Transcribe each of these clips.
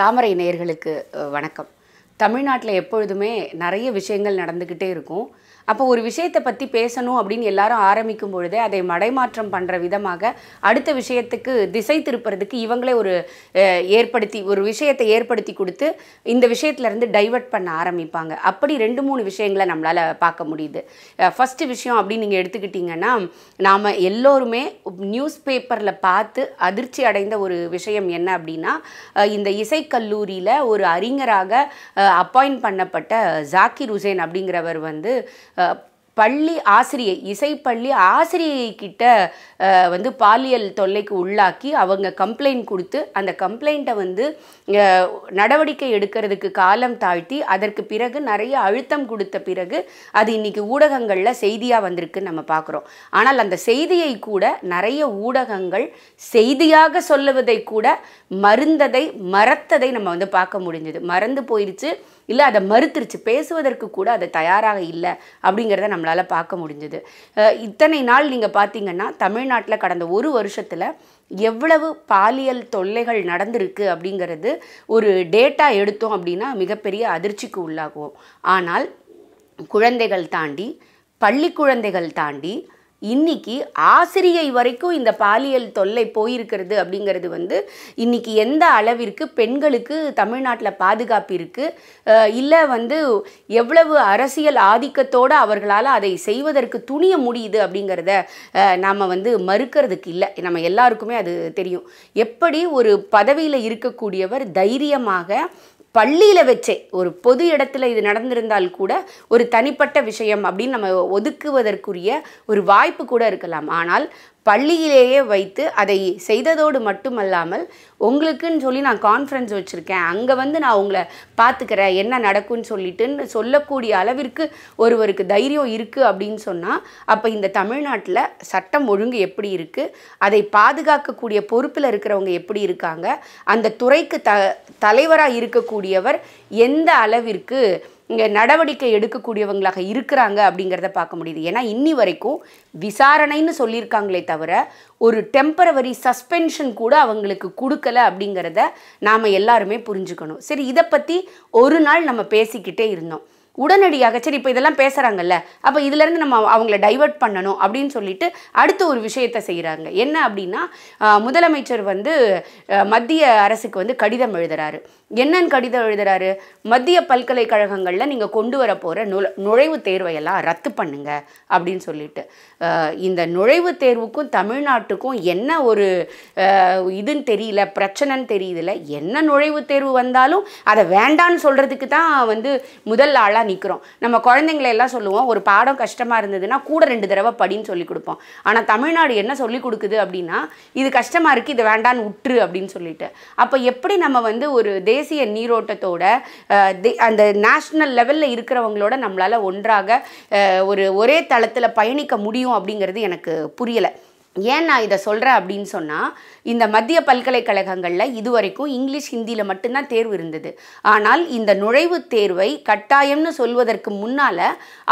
தாமரை நேயர்களுக்கு வணக்கம் தமிழ்நாட்டில் எப்பொழுதுமே நிறைய விஷயங்கள் நடந்துக்கிட்டே இருக்கும் அப்போ ஒரு விஷயத்தை பற்றி பேசணும் அப்படின்னு எல்லாரும் ஆரம்பிக்கும் பொழுதே அதை மடைமாற்றம் பண்ணுற விதமாக அடுத்த விஷயத்துக்கு திசை திருப்புறதுக்கு இவங்களே ஒரு ஏற்படுத்தி ஒரு விஷயத்தை ஏற்படுத்தி கொடுத்து இந்த விஷயத்துலேருந்து டைவெர்ட் பண்ண ஆரம்பிப்பாங்க அப்படி ரெண்டு மூணு விஷயங்களை நம்மளால் பார்க்க முடியுது ஃபஸ்ட்டு விஷயம் அப்படின்னு நீங்கள் எடுத்துக்கிட்டிங்கன்னா நாம் எல்லோருமே நியூஸ் பேப்பரில் பார்த்து அதிர்ச்சி அடைந்த ஒரு விஷயம் என்ன அப்படின்னா இந்த இசைக்கல்லூரியில் ஒரு அறிஞராக அப்பாயிண்ட் பண்ணப்பட்ட ஜாக்கிர் ஹுசேன் அப்படிங்கிறவர் வந்து பள்ளி ஆசிரியை இசைப்பள்ளி ஆசிரியை கிட்ட வந்து பாலியல் தொல்லைக்கு உள்ளாக்கி அவங்க கம்ப்ளைண்ட் கொடுத்து அந்த கம்ப்ளைண்ட்டை வந்து நடவடிக்கை எடுக்கிறதுக்கு காலம் தாழ்த்தி அதற்கு பிறகு நிறைய அழுத்தம் கொடுத்த பிறகு அது இன்றைக்கி ஊடகங்களில் செய்தியாக வந்திருக்கு நம்ம பார்க்குறோம் ஆனால் அந்த செய்தியை கூட நிறைய ஊடகங்கள் செய்தியாக சொல்லுவதை கூட மருந்ததை மறத்ததை நம்ம வந்து பார்க்க முடிஞ்சது மறந்து போயிடுச்சு இல்லை அதை மறுத்துருச்சு பேசுவதற்கு கூட அது தயாராக இல்லை அப்படிங்கிறத நம்ம நம்மளால் பார்க்க முடிஞ்சது இத்தனை நாள் நீங்கள் பார்த்தீங்கன்னா தமிழ்நாட்டில் கடந்த ஒரு வருஷத்தில் எவ்வளவு பாலியல் தொல்லைகள் நடந்திருக்கு அப்படிங்கிறது ஒரு டேட்டா எடுத்தோம் அப்படின்னா மிகப்பெரிய அதிர்ச்சிக்கு உள்ளாகும் ஆனால் குழந்தைகள் தாண்டி பள்ளி குழந்தைகள் தாண்டி இன்னைக்கு ஆசிரியை வரைக்கும் இந்த பாலியல் தொல்லை போயிருக்கிறது அப்படிங்கிறது வந்து இன்னைக்கு எந்த அளவிற்கு பெண்களுக்கு தமிழ்நாட்டில் பாதுகாப்பு இருக்குது இல்லை வந்து எவ்வளவு அரசியல் ஆதிக்கத்தோடு அவர்களால் அதை செய்வதற்கு துணிய முடியுது அப்படிங்கிறத நாம் வந்து மறுக்கிறதுக்கு இல்லை நம்ம எல்லாருக்குமே அது தெரியும் எப்படி ஒரு பதவியில் இருக்கக்கூடியவர் தைரியமாக பள்ளியில் வச்சே ஒரு பொது இடத்துல இது நடந்திருந்தால் கூட ஒரு தனிப்பட்ட விஷயம் அப்படின்னு நம்ம ஒதுக்குவதற்குரிய ஒரு வாய்ப்பு கூட இருக்கலாம் ஆனால் பள்ளியிலேயே வைத்து அதை செய்ததோடு மட்டுமல்லாமல் உங்களுக்குன்னு சொல்லி நான் கான்ஃபரன்ஸ் வச்சுருக்கேன் அங்கே வந்து நான் உங்களை பார்த்துக்கிறேன் என்ன நடக்கும்னு சொல்லிட்டுன்னு சொல்லக்கூடிய அளவிற்கு ஒருவருக்கு தைரியம் இருக்குது அப்படின்னு சொன்னால் அப்போ இந்த தமிழ்நாட்டில் சட்டம் ஒழுங்கு எப்படி இருக்குது அதை பாதுகாக்கக்கூடிய பொறுப்பில் இருக்கிறவங்க எப்படி இருக்காங்க அந்த துறைக்கு த தலைவராக இருக்கக்கூடியவர் எந்த அளவிற்கு இங்கே நடவடிக்கை எடுக்கக்கூடியவங்களாக இருக்கிறாங்க அப்படிங்கிறத பார்க்க முடியுது ஏன்னா இன்னி வரைக்கும் விசாரணைன்னு சொல்லியிருக்காங்களே தவிர ஒரு டெம்பரவரி சஸ்பென்ஷன் கூட அவங்களுக்கு கொடுக்கல அப்படிங்கிறத நாம் எல்லாருமே புரிஞ்சுக்கணும் சரி இதை பற்றி ஒரு நாள் நம்ம பேசிக்கிட்டே இருந்தோம் உடனடியாக சரி இப்போ இதெல்லாம் பேசுகிறாங்கல்ல அப்போ இதுலேருந்து நம்ம அவங்கள டைவெர்ட் பண்ணணும் அப்படின்னு சொல்லிட்டு அடுத்த ஒரு விஷயத்தை செய்கிறாங்க என்ன அப்படின்னா முதலமைச்சர் வந்து மத்திய அரசுக்கு வந்து கடிதம் எழுதுகிறாரு என்னன்னு கடிதம் எழுதுகிறாரு மத்திய பல்கலைக்கழகங்களில் நீங்கள் கொண்டு வர போகிற நுழ நுழைவுத் தேர்வையெல்லாம் ரத்து பண்ணுங்க அப்படின்னு சொல்லிட்டு இந்த நுழைவுத் தேர்வுக்கும் தமிழ்நாட்டுக்கும் என்ன ஒரு இதுன்னு தெரியல பிரச்சனைன்னு தெரியல என்ன நுழைவுத் தேர்வு வந்தாலும் அதை வேண்டான்னு சொல்கிறதுக்கு தான் வந்து முதல் ஆளாக தான் நிற்கிறோம் நம்ம குழந்தைங்களை எல்லாம் சொல்லுவோம் ஒரு பாடம் கஷ்டமாக இருந்ததுன்னா கூட ரெண்டு தடவை படின்னு சொல்லி கொடுப்போம் ஆனால் தமிழ்நாடு என்ன சொல்லி கொடுக்குது அப்படின்னா இது கஷ்டமாக இருக்குது இது வேண்டான்னு உற்று அப்படின்னு சொல்லிட்டு அப்போ எப்படி நம்ம வந்து ஒரு தேசிய நீரோட்டத்தோட அந்த நேஷ்னல் லெவலில் இருக்கிறவங்களோட நம்மளால் ஒன்றாக ஒரு ஒரே தளத்தில் பயணிக்க முடியும் அப்படிங்கிறது எனக்கு புரியலை ஏன் நான் இதை சொல்கிறேன் அப்படின்னு சொன்னால் இந்த மத்திய பல்கலைக்கழகங்களில் இதுவரைக்கும் இங்கிலீஷ் ஹிந்தியில் மட்டும்தான் தேர்வு இருந்தது ஆனால் இந்த நுழைவுத் தேர்வை கட்டாயம்னு சொல்வதற்கு முன்னால்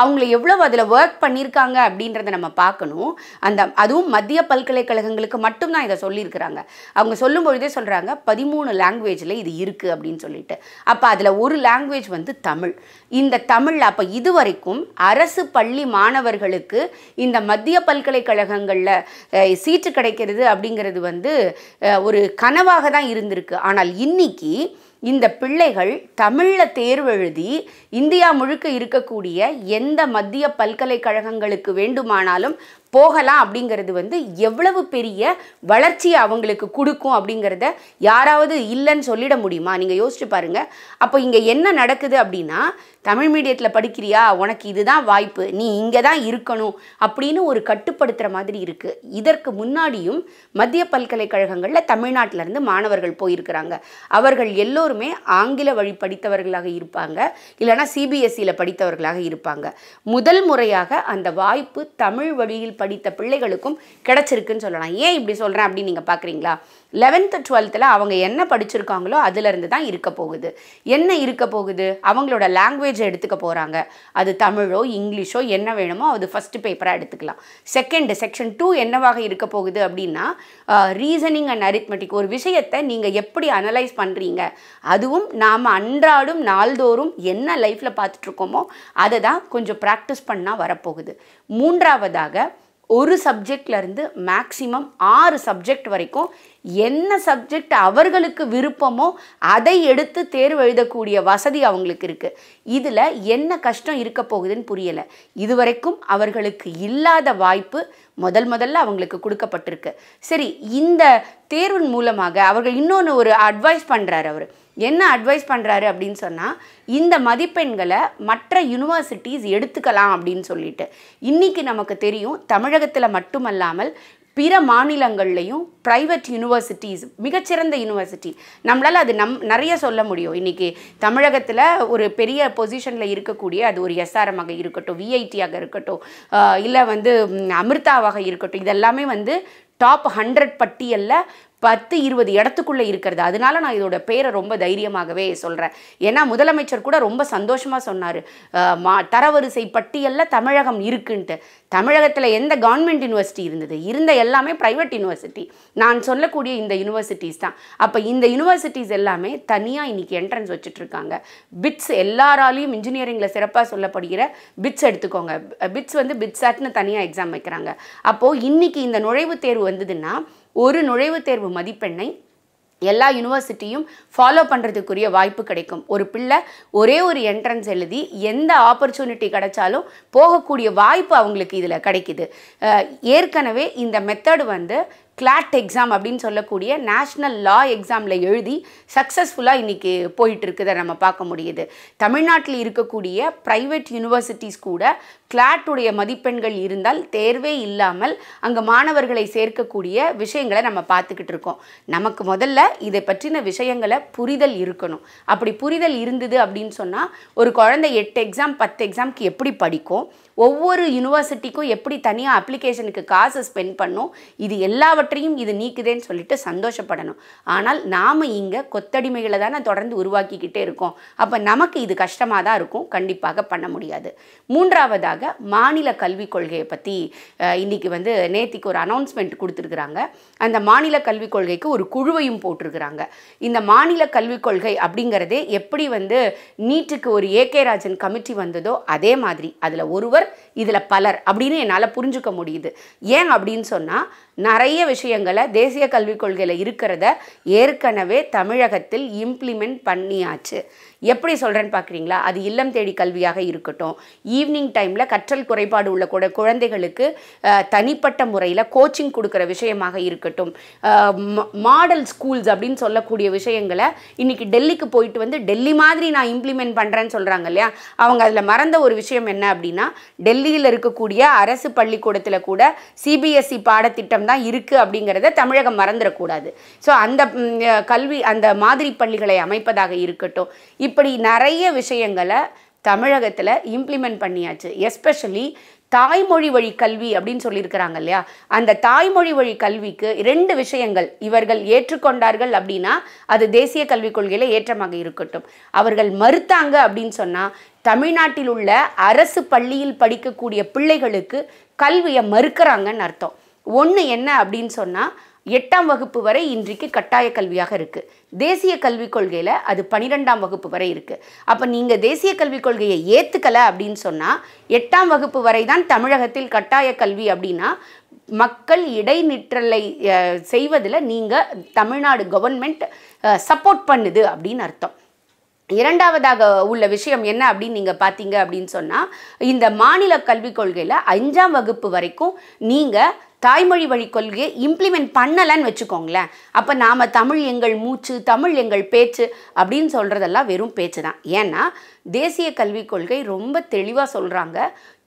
அவங்கள எவ்வளோ அதில் ஒர்க் பண்ணியிருக்காங்க அப்படின்றத நம்ம பார்க்கணும் அந்த அதுவும் மத்திய பல்கலைக்கழகங்களுக்கு மட்டும்தான் இதை சொல்லியிருக்கிறாங்க அவங்க சொல்லும் பொழுதே சொல்கிறாங்க பதிமூணு லாங்குவேஜில் இது இருக்குது அப்படின்னு சொல்லிட்டு அப்போ அதில் ஒரு லாங்குவேஜ் வந்து தமிழ் இந்த தமிழ் அப்போ இதுவரைக்கும் அரசு பள்ளி மாணவர்களுக்கு இந்த மத்திய பல்கலைக்கழகங்களில் சீட்டு கிடைக்கிறது அப்படிங்கிறது வந்து ஒரு கனவாக தான் இருந்திருக்கு ஆனால் இன்னைக்கு இந்த பிள்ளைகள் தமிழில் தேர்வு எழுதி இந்தியா முழுக்க இருக்கக்கூடிய எந்த மத்திய பல்கலைக்கழகங்களுக்கு வேண்டுமானாலும் போகலாம் அப்படிங்கிறது வந்து எவ்வளவு பெரிய வளர்ச்சியை அவங்களுக்கு கொடுக்கும் அப்படிங்கிறத யாராவது இல்லைன்னு சொல்லிட முடியுமா நீங்கள் யோசிச்சு பாருங்கள் அப்போ இங்கே என்ன நடக்குது அப்படின்னா தமிழ் மீடியத்தில் படிக்கிறியா உனக்கு இதுதான் வாய்ப்பு நீ இங்கே தான் இருக்கணும் அப்படின்னு ஒரு கட்டுப்படுத்துகிற மாதிரி இருக்குது இதற்கு முன்னாடியும் மத்திய பல்கலைக்கழகங்களில் தமிழ்நாட்டிலேருந்து மாணவர்கள் போயிருக்கிறாங்க அவர்கள் எல்லோருமே ஆங்கில வழி படித்தவர்களாக இருப்பாங்க இல்லைனா சிபிஎஸ்சியில் e படித்தவர்களாக இருப்பாங்க முதல் முறையாக அந்த வாய்ப்பு தமிழ் வழியில் படித்த பிள்ளைகளுக்கும் கிடச்சிருக்குன்னு சொல்லலாம் ஏன் இப்படி சொல்கிறேன் அப்படின்னு நீங்கள் பார்க்குறீங்களா லெவன்த்து டுவெல்த்தில் அவங்க என்ன படிச்சிருக்காங்களோ அதுலேருந்து தான் இருக்க போகுது என்ன இருக்க போகுது அவங்களோட லாங்குவேஜை எடுத்துக்க போகிறாங்க அது தமிழோ இங்கிலீஷோ என்ன வேணுமோ அது ஃபஸ்ட்டு பேப்பராக எடுத்துக்கலாம் செகண்டு செக்ஷன் டூ என்னவாக இருக்க போகுது அப்படின்னா ரீசனிங் அண்ட் அரித்மெட்டிக் ஒரு விஷயத்தை நீங்கள் எப்படி அனலைஸ் பண்ணுறீங்க அதுவும் நாம் அன்றாடும் நாள்தோறும் என்ன லைஃப்பில் பார்த்துட்ருக்கோமோ அதை தான் கொஞ்சம் ப்ராக்டிஸ் பண்ணால் வரப்போகுது மூன்றாவதாக ஒரு சப்ஜெக்ட்லேருந்து மேக்சிமம் ஆறு சப்ஜெக்ட் வரைக்கும் என்ன சப்ஜெக்ட் அவர்களுக்கு விருப்பமோ அதை எடுத்து தேர்வு எழுதக்கூடிய வசதி அவங்களுக்கு இருக்குது இதில் என்ன கஷ்டம் இருக்க போகுதுன்னு புரியலை இதுவரைக்கும் அவர்களுக்கு இல்லாத வாய்ப்பு முதல் முதல்ல அவங்களுக்கு கொடுக்கப்பட்டிருக்கு சரி இந்த தேர்வின் மூலமாக அவர்கள் இன்னொன்று ஒரு அட்வைஸ் பண்ணுறார் அவர் என்ன அட்வைஸ் பண்ணுறாரு அப்படின்னு சொன்னால் இந்த மதிப்பெண்களை மற்ற யூனிவர்சிட்டிஸ் எடுத்துக்கலாம் அப்படின்னு சொல்லிட்டு இன்றைக்கி நமக்கு தெரியும் தமிழகத்தில் மட்டுமல்லாமல் பிற மாநிலங்கள்லையும் ப்ரைவேட் யூனிவர்சிட்டிஸ் மிகச்சிறந்த யூனிவர்சிட்டி நம்மளால் அது நம் நிறைய சொல்ல முடியும் இன்றைக்கி தமிழகத்தில் ஒரு பெரிய பொசிஷனில் இருக்கக்கூடிய அது ஒரு எஸ்ஆர்எம்மாக இருக்கட்டும் விஐடியாக இருக்கட்டும் இல்லை வந்து அமிர்தாவாக இருக்கட்டும் இதெல்லாமே வந்து டாப் ஹண்ட்ரட் பட்டியலில் பத்து இருபது இடத்துக்குள்ளே இருக்கிறது அதனால நான் இதோட பேரை ரொம்ப தைரியமாகவே சொல்கிறேன் ஏன்னா முதலமைச்சர் கூட ரொம்ப சந்தோஷமாக சொன்னார் மா தரவரிசை பட்டியலில் தமிழகம் இருக்குன்ட்டு தமிழகத்தில் எந்த கவர்மெண்ட் யூனிவர்சிட்டி இருந்தது இருந்த எல்லாமே ப்ரைவேட் யூனிவர்சிட்டி நான் சொல்லக்கூடிய இந்த யூனிவர்சிட்டிஸ் தான் அப்போ இந்த யூனிவர்சிட்டிஸ் எல்லாமே தனியாக இன்றைக்கி என்ட்ரன்ஸ் வச்சுட்ருக்காங்க பிட்ஸ் எல்லாராலையும் இன்ஜினியரிங்கில் சிறப்பாக சொல்லப்படுகிற பிட்ஸ் எடுத்துக்கோங்க பிட்ஸ் வந்து பிட்ஸ் ஆட்னு தனியாக எக்ஸாம் வைக்கிறாங்க அப்போது இன்றைக்கி இந்த நுழைவுத் தேர்வு வந்ததுன்னா ஒரு நுழைவுத் தேர்வு மதிப்பெண்ணை எல்லா யூனிவர்சிட்டியும் ஃபாலோ பண்ணுறதுக்குரிய வாய்ப்பு கிடைக்கும் ஒரு பிள்ளை ஒரே ஒரு என்ட்ரன்ஸ் எழுதி எந்த ஆப்பர்ச்சுனிட்டி கிடைச்சாலும் போகக்கூடிய வாய்ப்பு அவங்களுக்கு இதில் கிடைக்கிது ஏற்கனவே இந்த மெத்தடு வந்து கிளாட் எக்ஸாம் அப்படின்னு சொல்லக்கூடிய நேஷ்னல் லா எக்ஸாமில் எழுதி சக்ஸஸ்ஃபுல்லாக இன்றைக்கி போயிட்டுருக்குதை நம்ம பார்க்க முடியுது தமிழ்நாட்டில் இருக்கக்கூடிய ப்ரைவேட் யூனிவர்சிட்டிஸ் கூட கிளாட்டுடைய மதிப்பெண்கள் இருந்தால் தேர்வே இல்லாமல் அங்கே மாணவர்களை சேர்க்கக்கூடிய விஷயங்களை நம்ம பார்த்துக்கிட்டு இருக்கோம் நமக்கு முதல்ல இதை பற்றின விஷயங்களை புரிதல் இருக்கணும் அப்படி புரிதல் இருந்தது அப்படின்னு சொன்னால் ஒரு குழந்தை எட்டு எக்ஸாம் பத்து எக்ஸாம்க்கு எப்படி படிக்கும் ஒவ்வொரு யூனிவர்சிட்டிக்கும் எப்படி தனியாக அப்ளிகேஷனுக்கு காசு ஸ்பெண்ட் பண்ணும் இது எல்லாவற்றையும் இது நீக்குதேன்னு சொல்லிட்டு சந்தோஷப்படணும் ஆனால் நாம் இங்கே கொத்தடிமைகளை தானே தொடர்ந்து உருவாக்கிக்கிட்டே இருக்கோம் அப்போ நமக்கு இது கஷ்டமாக தான் இருக்கும் கண்டிப்பாக பண்ண முடியாது மூன்றாவதாக மாநில கல்விக் கொள்கையை பற்றி இன்றைக்கி வந்து நேத்திக்கு ஒரு அனௌன்ஸ்மெண்ட் கொடுத்துருக்குறாங்க அந்த மாநில கல்விக் கொள்கைக்கு ஒரு குழுவையும் போட்டிருக்கிறாங்க இந்த மாநில கல்விக் கொள்கை அப்படிங்கிறதே எப்படி வந்து நீட்டுக்கு ஒரு ஏ கே ராஜன் கமிட்டி வந்ததோ அதே மாதிரி அதில் ஒருவர் mejor இதில் பலர் அப்படின்னு என்னால் புரிஞ்சுக்க முடியுது ஏன் அப்படின்னு சொன்னால் நிறைய விஷயங்களை தேசிய கல்விக் கொள்கையில் இருக்கிறத ஏற்கனவே தமிழகத்தில் இம்ப்ளிமெண்ட் பண்ணியாச்சு எப்படி சொல்கிறேன்னு பார்க்குறீங்களா அது இல்லம் தேடி கல்வியாக இருக்கட்டும் ஈவினிங் டைமில் கற்றல் குறைபாடு உள்ள கூட குழந்தைகளுக்கு தனிப்பட்ட முறையில் கோச்சிங் கொடுக்குற விஷயமாக இருக்கட்டும் மாடல் ஸ்கூல்ஸ் அப்படின்னு சொல்லக்கூடிய விஷயங்களை இன்றைக்கி டெல்லிக்கு போயிட்டு வந்து டெல்லி மாதிரி நான் இம்ப்ளிமெண்ட் பண்ணுறேன்னு சொல்கிறாங்க இல்லையா அவங்க அதில் மறந்த ஒரு விஷயம் என்ன அப்படின்னா டெல்லி டெல்லியில் இருக்கக்கூடிய அரசு பள்ளிக்கூடத்தில் கூட சிபிஎஸ்சி e பாடத்திட்டம் தான் இருக்குது அப்படிங்கிறத தமிழகம் மறந்துடக்கூடாது ஸோ அந்த கல்வி அந்த மாதிரி பள்ளிகளை அமைப்பதாக இருக்கட்டும் இப்படி நிறைய விஷயங்களை தமிழகத்தில் இம்ப்ளிமெண்ட் பண்ணியாச்சு எஸ்பெஷலி தாய்மொழி வழி கல்வி அப்படின்னு சொல்லியிருக்கிறாங்க இல்லையா அந்த தாய்மொழி வழி கல்விக்கு இரண்டு விஷயங்கள் இவர்கள் ஏற்றுக்கொண்டார்கள் அப்படின்னா அது தேசிய கல்விக் கொள்கையில் ஏற்றமாக இருக்கட்டும் அவர்கள் மறுத்தாங்க அப்படின்னு சொன்னால் தமிழ்நாட்டில் உள்ள அரசு பள்ளியில் படிக்கக்கூடிய பிள்ளைகளுக்கு கல்வியை மறுக்கிறாங்கன்னு அர்த்தம் ஒன்று என்ன அப்படின்னு சொன்னால் எட்டாம் வகுப்பு வரை இன்றைக்கு கட்டாய கல்வியாக இருக்குது தேசிய கல்விக் கொள்கையில் அது பனிரெண்டாம் வகுப்பு வரை இருக்குது அப்போ நீங்கள் தேசிய கல்விக் கொள்கையை ஏற்றுக்கலை அப்படின்னு சொன்னால் எட்டாம் வகுப்பு வரை தான் தமிழகத்தில் கட்டாய கல்வி அப்படின்னா மக்கள் இடைநிற்றலை செய்வதில் நீங்கள் தமிழ்நாடு கவர்மெண்ட் சப்போர்ட் பண்ணுது அப்படின்னு அர்த்தம் இரண்டாவதாக உள்ள விஷயம் என்ன அப்படின்னு நீங்கள் பார்த்தீங்க அப்படின்னு சொன்னால் இந்த மாநில கல்விக் கொள்கையில் அஞ்சாம் வகுப்பு வரைக்கும் நீங்கள் தாய்மொழி வழி கொள்கையை இம்ப்ளிமெண்ட் பண்ணலைன்னு வச்சுக்கோங்களேன் அப்போ நாம் தமிழ் எங்கள் மூச்சு தமிழ் எங்கள் பேச்சு அப்படின்னு சொல்கிறதெல்லாம் வெறும் பேச்சு தான் ஏன்னா தேசிய கல்விக் கொள்கை ரொம்ப தெளிவாக சொல்கிறாங்க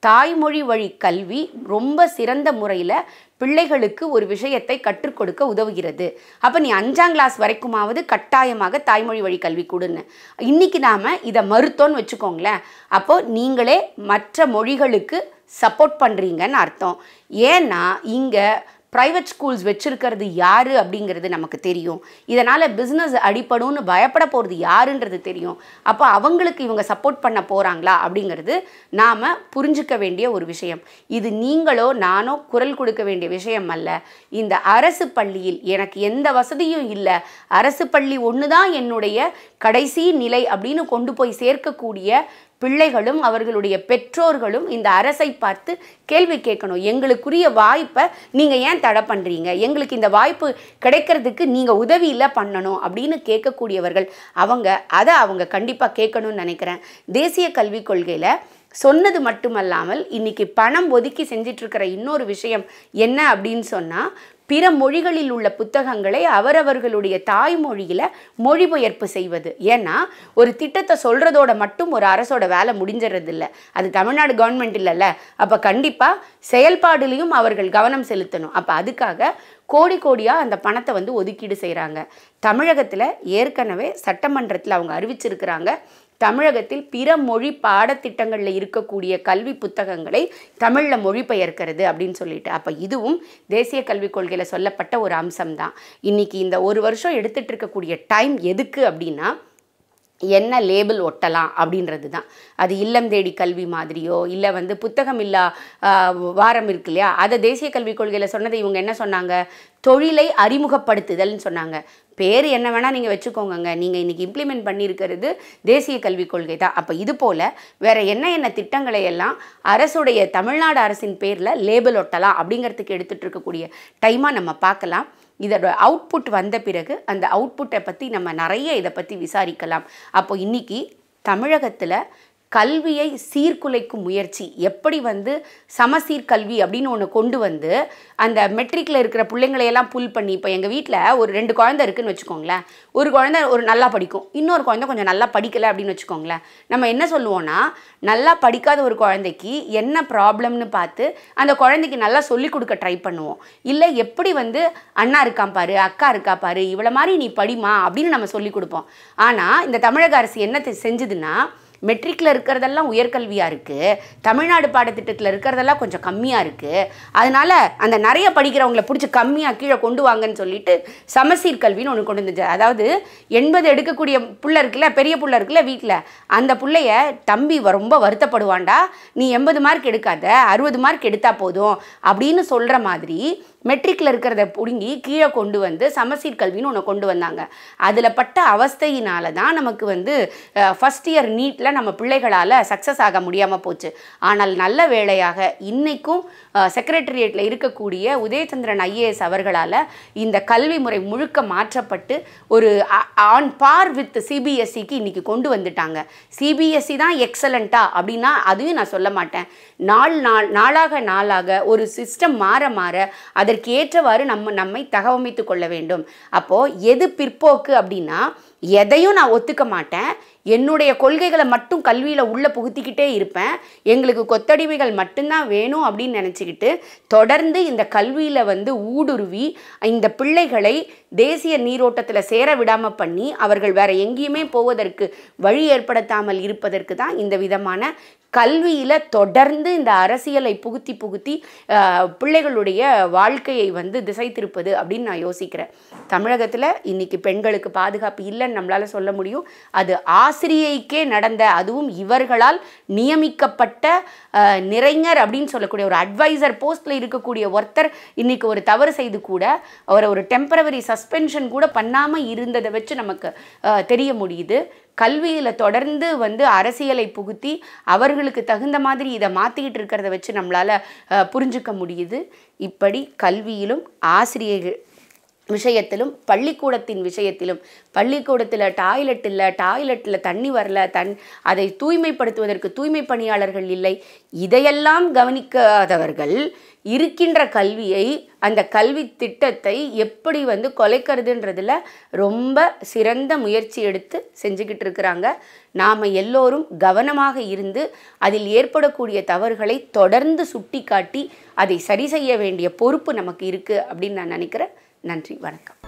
தாய்மொழி வழி கல்வி ரொம்ப சிறந்த முறையில் பிள்ளைகளுக்கு ஒரு விஷயத்தை கற்றுக் கொடுக்க உதவுகிறது அப்போ நீ அஞ்சாம் கிளாஸ் வரைக்குமாவது கட்டாயமாக தாய்மொழி வழி கல்வி கொடுன்னு இன்றைக்கி நாம் இதை மறுத்தோன்னு வச்சுக்கோங்களேன் அப்போது நீங்களே மற்ற மொழிகளுக்கு சப்போர்ட் பண்ணுறீங்கன்னு அர்த்தம் ஏன்னா இங்கே ப்ரைவேட் ஸ்கூல்ஸ் வச்சுருக்கிறது யார் அப்படிங்கிறது நமக்கு தெரியும் இதனால் பிஸ்னஸ் அடிப்படும்னு பயப்பட போகிறது யாருன்றது தெரியும் அப்போ அவங்களுக்கு இவங்க சப்போர்ட் பண்ண போகிறாங்களா அப்படிங்கிறது நாம் புரிஞ்சிக்க வேண்டிய ஒரு விஷயம் இது நீங்களோ நானோ குரல் கொடுக்க வேண்டிய விஷயம் அல்ல இந்த அரசு பள்ளியில் எனக்கு எந்த வசதியும் இல்லை அரசு பள்ளி ஒன்று தான் என்னுடைய கடைசி நிலை அப்படின்னு கொண்டு போய் சேர்க்கக்கூடிய பிள்ளைகளும் அவர்களுடைய பெற்றோர்களும் இந்த அரசை பார்த்து கேள்வி கேட்கணும் எங்களுக்குரிய வாய்ப்பை நீங்கள் ஏன் தடை பண்ணுறீங்க எங்களுக்கு இந்த வாய்ப்பு கிடைக்கிறதுக்கு நீங்கள் உதவியில் பண்ணணும் அப்படின்னு கேட்கக்கூடியவர்கள் அவங்க அதை அவங்க கண்டிப்பாக கேட்கணும்னு நினைக்கிறேன் தேசிய கல்விக் கொள்கையில் சொன்னது மட்டுமல்லாமல் இன்றைக்கி பணம் ஒதுக்கி செஞ்சிட்ருக்கிற இன்னொரு விஷயம் என்ன அப்படின்னு சொன்னால் பிற மொழிகளில் உள்ள புத்தகங்களை அவரவர்களுடைய தாய்மொழியில் மொழிபெயர்ப்பு செய்வது ஏன்னா ஒரு திட்டத்தை சொல்கிறதோட மட்டும் ஒரு அரசோட வேலை முடிஞ்சிடறது இல்லை அது தமிழ்நாடு கவர்மெண்ட் இல்லைல்ல அப்போ கண்டிப்பாக செயல்பாடுலேயும் அவர்கள் கவனம் செலுத்தணும் அப்போ அதுக்காக கோடி கோடியாக அந்த பணத்தை வந்து ஒதுக்கீடு செய்கிறாங்க தமிழகத்தில் ஏற்கனவே சட்டமன்றத்தில் அவங்க அறிவிச்சிருக்கிறாங்க தமிழகத்தில் பிற மொழி பாடத்திட்டங்களில் இருக்கக்கூடிய கல்வி புத்தகங்களை தமிழில் மொழிபெயர்க்கிறது அப்படின்னு சொல்லிட்டு அப்போ இதுவும் தேசிய கல்விக் கொள்கையில் சொல்லப்பட்ட ஒரு அம்சம்தான் இன்றைக்கி இந்த ஒரு வருஷம் எடுத்துகிட்டு இருக்கக்கூடிய டைம் எதுக்கு அப்படின்னா என்ன லேபிள் ஒட்டலாம் அப்படின்றது தான் அது இல்லம் தேடி கல்வி மாதிரியோ இல்லை வந்து புத்தகம் இல்லா வாரம் இருக்கு இல்லையா அதை தேசிய கல்விக் கொள்கையில் சொன்னதை இவங்க என்ன சொன்னாங்க தொழிலை அறிமுகப்படுத்துதல்னு சொன்னாங்க பேர் என்ன வேணால் நீங்கள் வச்சுக்கோங்கங்க நீங்கள் இன்றைக்கி இம்ப்ளிமெண்ட் பண்ணியிருக்கிறது தேசிய கல்விக் கொள்கை தான் அப்போ இது போல் வேறு என்ன என்ன திட்டங்களை எல்லாம் அரசுடைய தமிழ்நாடு அரசின் பேரில் லேபிள் ஒட்டலாம் அப்படிங்கிறதுக்கு எடுத்துகிட்டு இருக்கக்கூடிய டைமாக நம்ம பார்க்கலாம் இதோட அவுட்புட் வந்த பிறகு அந்த அவுட்புட்டை பற்றி நம்ம நிறைய இதை பற்றி விசாரிக்கலாம் அப்போ இன்றைக்கி தமிழகத்தில் கல்வியை சீர்குலைக்கும் முயற்சி எப்படி வந்து சமசீர் கல்வி அப்படின்னு ஒன்று கொண்டு வந்து அந்த மெட்ரிக்கில் இருக்கிற பிள்ளைங்களையெல்லாம் புல் பண்ணி இப்போ எங்கள் வீட்டில் ஒரு ரெண்டு குழந்தை இருக்குதுன்னு வச்சுக்கோங்களேன் ஒரு குழந்தை ஒரு நல்லா படிக்கும் இன்னொரு குழந்தை கொஞ்சம் நல்லா படிக்கலை அப்படின்னு வச்சுக்கோங்களேன் நம்ம என்ன சொல்லுவோன்னா நல்லா படிக்காத ஒரு குழந்தைக்கு என்ன ப்ராப்ளம்னு பார்த்து அந்த குழந்தைக்கு நல்லா சொல்லிக் கொடுக்க ட்ரை பண்ணுவோம் இல்லை எப்படி வந்து அண்ணா இருக்கான் பாரு அக்கா இருக்கா பாரு இவ்வளோ மாதிரி நீ படிமா அப்படின்னு நம்ம சொல்லிக் கொடுப்போம் ஆனால் இந்த தமிழக அரசு என்ன செஞ்சுதுன்னா மெட்ரிக்கில் இருக்கிறதெல்லாம் உயர்கல்வியாக இருக்குது தமிழ்நாடு பாடத்திட்டத்தில் இருக்கிறதெல்லாம் கொஞ்சம் கம்மியாக இருக்குது அதனால் அந்த நிறைய படிக்கிறவங்கள பிடிச்சி கம்மியாக கீழே கொண்டு வாங்கன்னு சொல்லிட்டு சமசீர் கல்வின்னு ஒன்று கொண்டு வந்துச்சு அதாவது எண்பது எடுக்கக்கூடிய பிள்ளை இருக்குல்ல பெரிய பிள்ளை இருக்குல்ல வீட்டில் அந்த பிள்ளைய தம்பி ரொம்ப வருத்தப்படுவான்டா நீ எண்பது மார்க் எடுக்காத அறுபது மார்க் எடுத்தால் போதும் அப்படின்னு சொல்கிற மாதிரி மெட்ரிக்கில் இருக்கிறத பிடுங்கி கீழே கொண்டு வந்து சமசீர் கல்வின்னு ஒன்று கொண்டு வந்தாங்க அதில் பட்ட அவஸ்தையினால தான் நமக்கு வந்து ஃபஸ்ட் இயர் நீட்டில் நம்ம பிள்ளைகளால் சக்ஸஸ் ஆக முடியாமல் போச்சு ஆனால் நல்ல வேளையாக இன்றைக்கும் செக்ரட்டரியேட்டில் இருக்கக்கூடிய உதயச்சந்திரன் ஐஏஎஸ் அவர்களால் இந்த கல்வி முறை முழுக்க மாற்றப்பட்டு ஒரு ஆன் பார் வித் சிபிஎஸ்சிக்கு e இன்றைக்கி கொண்டு வந்துட்டாங்க சிபிஎஸ்சி e தான் எக்ஸலண்ட்டா அப்படின்னா அதையும் நான் சொல்ல மாட்டேன் நாள் நாள் நாளாக நாளாக ஒரு சிஸ்டம் மாற மாற அதற்கு ஏற்றவாறு நம்ம நம்மை தகவமைத்து கொள்ள வேண்டும் அப்போது எது பிற்போக்கு அப்படின்னா எதையும் நான் ஒத்துக்க மாட்டேன் என்னுடைய கொள்கைகளை மட்டும் கல்வியில் உள்ளே புகுத்திக்கிட்டே இருப்பேன் எங்களுக்கு கொத்தடிமைகள் மட்டும்தான் வேணும் அப்படின்னு நினச்சிக்கிட்டு தொடர்ந்து இந்த கல்வியில் வந்து ஊடுருவி இந்த பிள்ளைகளை தேசிய நீரோட்டத்தில் சேர விடாமல் பண்ணி அவர்கள் வேறு எங்கேயுமே போவதற்கு வழி ஏற்படுத்தாமல் இருப்பதற்கு தான் இந்த விதமான கல்வியில் தொடர்ந்து இந்த அரசியலை புகுத்தி புகுத்தி பிள்ளைகளுடைய வாழ்க்கையை வந்து திசை திருப்பது அப்படின்னு நான் யோசிக்கிறேன் தமிழகத்தில் இன்றைக்கி பெண்களுக்கு பாதுகாப்பு இல்லைன்னு நம்மளால் சொல்ல முடியும் அது ஆசிரியைக்கே நடந்த அதுவும் இவர்களால் நியமிக்கப்பட்ட நிறைஞர் அப்படின்னு சொல்லக்கூடிய ஒரு அட்வைசர் போஸ்ட்டில் இருக்கக்கூடிய ஒருத்தர் இன்றைக்கி ஒரு தவறு செய்து கூட அவரை ஒரு டெம்பரவரி சஸ்பென்ஷன் கூட பண்ணாமல் இருந்ததை வச்சு நமக்கு தெரிய முடியுது கல்வியில் தொடர்ந்து வந்து அரசியலை புகுத்தி அவர்களுக்கு தகுந்த மாதிரி இதை மாற்றிக்கிட்டு இருக்கிறத வச்சு நம்மளால் புரிஞ்சுக்க முடியுது இப்படி கல்வியிலும் ஆசிரியர்கள் விஷயத்திலும் பள்ளிக்கூடத்தின் விஷயத்திலும் பள்ளிக்கூடத்தில் டாய்லெட் இல்லை டாய்லெட்டில் தண்ணி வரல தன் அதை தூய்மைப்படுத்துவதற்கு தூய்மை பணியாளர்கள் இல்லை இதையெல்லாம் கவனிக்காதவர்கள் இருக்கின்ற கல்வியை அந்த கல்வி திட்டத்தை எப்படி வந்து கொலைக்கிறதுன்றதில் ரொம்ப சிறந்த முயற்சி எடுத்து செஞ்சுக்கிட்டு இருக்கிறாங்க நாம் எல்லோரும் கவனமாக இருந்து அதில் ஏற்படக்கூடிய தவறுகளை தொடர்ந்து சுட்டி காட்டி அதை சரி செய்ய வேண்டிய பொறுப்பு நமக்கு இருக்குது அப்படின்னு நான் நினைக்கிறேன் நன்றி வணக்கம்